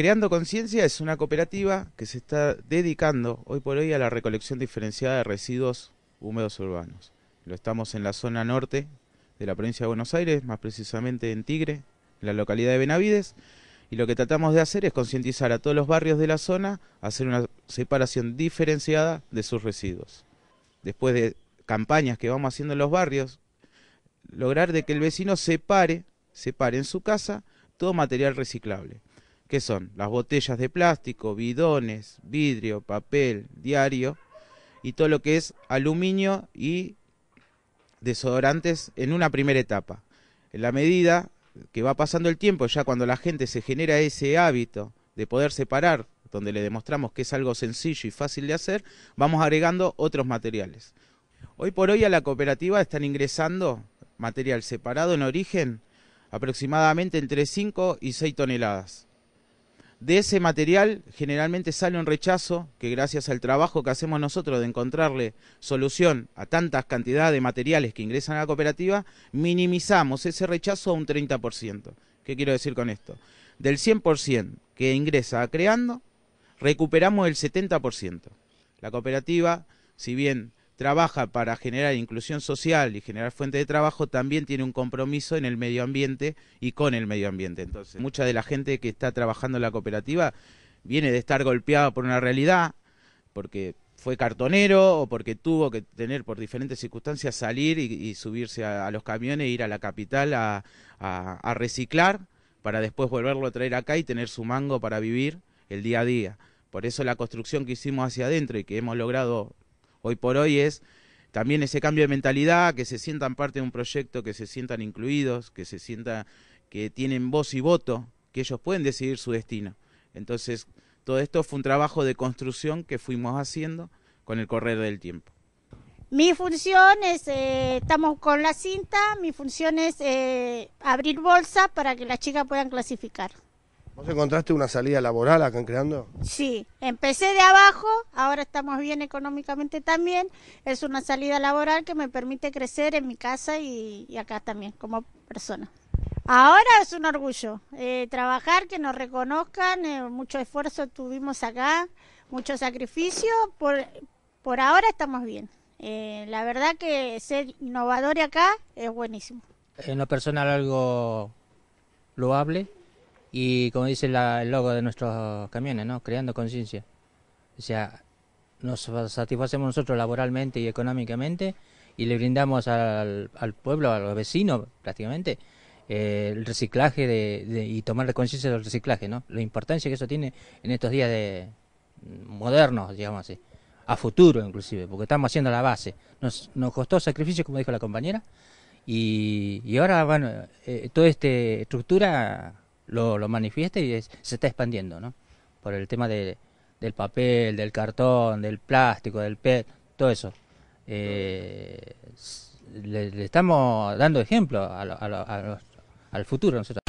Creando Conciencia es una cooperativa que se está dedicando hoy por hoy a la recolección diferenciada de residuos húmedos urbanos. Lo estamos en la zona norte de la provincia de Buenos Aires, más precisamente en Tigre, en la localidad de Benavides, y lo que tratamos de hacer es concientizar a todos los barrios de la zona a hacer una separación diferenciada de sus residuos. Después de campañas que vamos haciendo en los barrios, lograr de que el vecino separe, separe en su casa todo material reciclable que son las botellas de plástico, bidones, vidrio, papel, diario y todo lo que es aluminio y desodorantes en una primera etapa. En la medida que va pasando el tiempo, ya cuando la gente se genera ese hábito de poder separar, donde le demostramos que es algo sencillo y fácil de hacer, vamos agregando otros materiales. Hoy por hoy a la cooperativa están ingresando material separado en origen aproximadamente entre 5 y 6 toneladas. De ese material generalmente sale un rechazo que gracias al trabajo que hacemos nosotros de encontrarle solución a tantas cantidades de materiales que ingresan a la cooperativa, minimizamos ese rechazo a un 30%. ¿Qué quiero decir con esto? Del 100% que ingresa a creando, recuperamos el 70%. La cooperativa, si bien trabaja para generar inclusión social y generar fuente de trabajo, también tiene un compromiso en el medio ambiente y con el medio ambiente. Entonces, mucha de la gente que está trabajando en la cooperativa viene de estar golpeada por una realidad, porque fue cartonero o porque tuvo que tener por diferentes circunstancias salir y, subirse a, los camiones e ir a la capital a, a reciclar para después volverlo a traer acá y tener su mango para vivir el día a día. Por eso la construcción que hicimos hacia adentro y que hemos logrado hoy por hoy es también ese cambio de mentalidad, que se sientan parte de un proyecto, que se sientan incluidos, que se sienta que tienen voz y voto, que ellos pueden decidir su destino. Entonces, todo esto fue un trabajo de construcción que fuimos haciendo con el correr del tiempo. Mi función es, eh, estamos con la cinta, mi función es eh, abrir bolsa para que las chicas puedan clasificar. ¿Vos encontraste una salida laboral acá en Creando? Sí, empecé de abajo, ahora estamos bien económicamente también. Es una salida laboral que me permite crecer en mi casa y, acá también, como persona. Ahora es un orgullo eh, trabajar, que nos reconozcan, eh, mucho esfuerzo tuvimos acá, mucho sacrificio, por, por ahora estamos bien. Eh, la verdad que ser innovador acá es buenísimo. En lo personal algo loable, y como dice el logo de nuestros camiones, ¿no? Creando conciencia. O sea, nos satisfacemos nosotros laboralmente y económicamente y le brindamos al, pueblo, a los vecinos prácticamente, eh, el reciclaje de, y tomar conciencia del reciclaje, ¿no? La importancia que eso tiene en estos días de mm, modernos, digamos así, a futuro inclusive, porque estamos haciendo la base. Nos, nos costó sacrificio, como dijo la compañera, y, y ahora, bueno, eh, toda esta estructura lo, lo manifiesta y se está expandiendo, ¿no? Por el tema de, del papel, del cartón, del plástico, del PET, todo eso. Eh, le, estamos dando ejemplo a, a, al futuro nosotros.